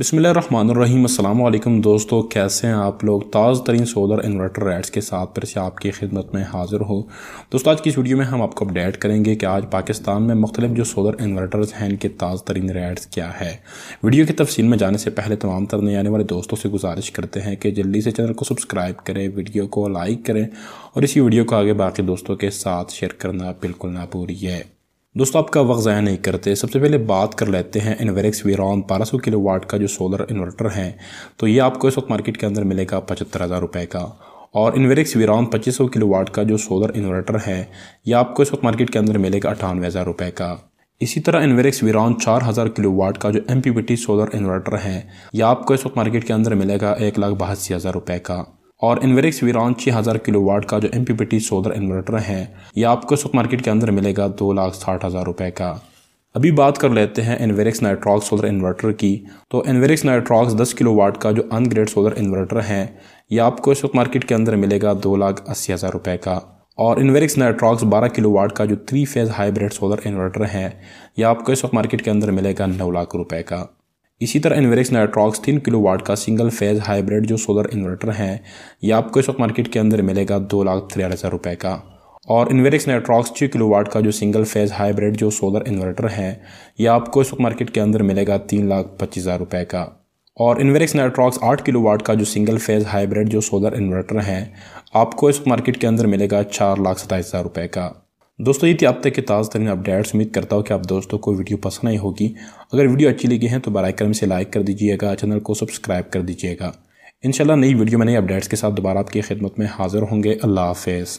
बसमिलकुम दोस्तों कैसे हैं आप लोग ताज़ तरीन सोलर इन्वर्टर रेट्स के साथ फिर से आपकी खिदमत में हाजिर हो दोस्तों आज की इस वीडियो में हम आपको अपडेट करेंगे कि आज पाकिस्तान में मुख्तलिफ जो सोलर इन्वर्टर्स हैं इनके ताज़ तरीन रेट्स क्या है वीडियो की तफसील में जाने से पहले तमाम तरने आने वाले दोस्तों से गुजारिश करते हैं कि जल्दी से चैनल को सब्सक्राइब करें वीडियो को लाइक करें और इसी वीडियो को आगे बाकी दोस्तों के साथ शेयर करना बिल्कुल ना पूरी है दोस्तों आपका वक्त ज़ाया नहीं करते सबसे पहले बात कर लेते हैं इन्वेरिक्स वीरॉन बारह सौ किलो वाट का जो सोलर इन्वर्टर है तो ये आपको इस वक्त मार्केट के अंदर मिलेगा पचहत्तर हज़ार रुपये का और इन्वेरिक्स वीरॉन पच्चीस सौ किलो वाट का जो सोलर इन्वर्टर है ये आपको इस वक्त मार्केट के अंदर मिलेगा अठानवे हज़ार रुपये का इसी तरह इन्वेरिक्स वीरॉन चार हज़ार किलो वाट का जो एम सोलर इन्वर्टर है यह आपको इस वक्त मार्केट के अंदर मिलेगा एक लाख बयासी हज़ार रुपये का और इन्वेरिक्स वीरान छः हज़ार किलो वाट का जो M P P T solar inverter है यह आपको सुपर मार्केट के अंदर मिलेगा दो लाख साठ हज़ार रुपये का अभी बात कर लेते हैं इन्वेरिक्स नाइट्रॉक्स सोलर इन्वर्टर की तो इन्वेरिक्स नाइट्रॉक्स दस किलो वाट का जो अनग्रेड सोलर इन्वर्टर है यह आपको सुपर मार्केट के अंदर मिलेगा दो लाख अस्सी हज़ार रुपये का और इन्वेरिक्स नाइट्रॉक्स बारह किलो वाट का जो three phase hybrid solar inverter है यह आपको इस मार्केट के अंदर मिलेगा नौ लाख रुपए का इसी तरह इन्वेरिक्स नाइट्रॉक्स तीन किलो वाट का सिंगल फेज हाइब्रिड जो सोलर इन्वर्टर है यह आपको इस वक्त मार्केट के अंदर मिलेगा दो लाख तिरयालीस हज़ार रुपये का और इन्वेरिक्स नाइट्रॉक्स छः किलो वाट का जो सिंगल फेज हाइब्रिड जो सोलर इन्वर्टर है यह आपको इस वक्त मार्केट के अंदर मिलेगा तीन लाख पच्चीस हज़ार रुपये का और इन्वेरिक्स नाइट्रॉक्स आठ किलो वाट का जो सिंगल फेज हाइब्रिड जो सोलर इन्वर्टर है आपको इस मार्केट के अंदर मिलेगा चार लाख सताईस हज़ार रुपये का दोस्तों ये थी अब तक के ताज़ तरीन अपडेट्स उम्मीद करता हूँ कि आप दोस्तों को वीडियो पसंद आई होगी अगर वीडियो अच्छी लगी है तो बर करम से लाइक कर दीजिएगा चैनल को सब्सक्राइब कर दीजिएगा इंशाल्लाह नई वीडियो में नई अपडेट्स के साथ दोबारा आपकी खिदमत में हाज़िर होंगे अल्लाह हाफिज़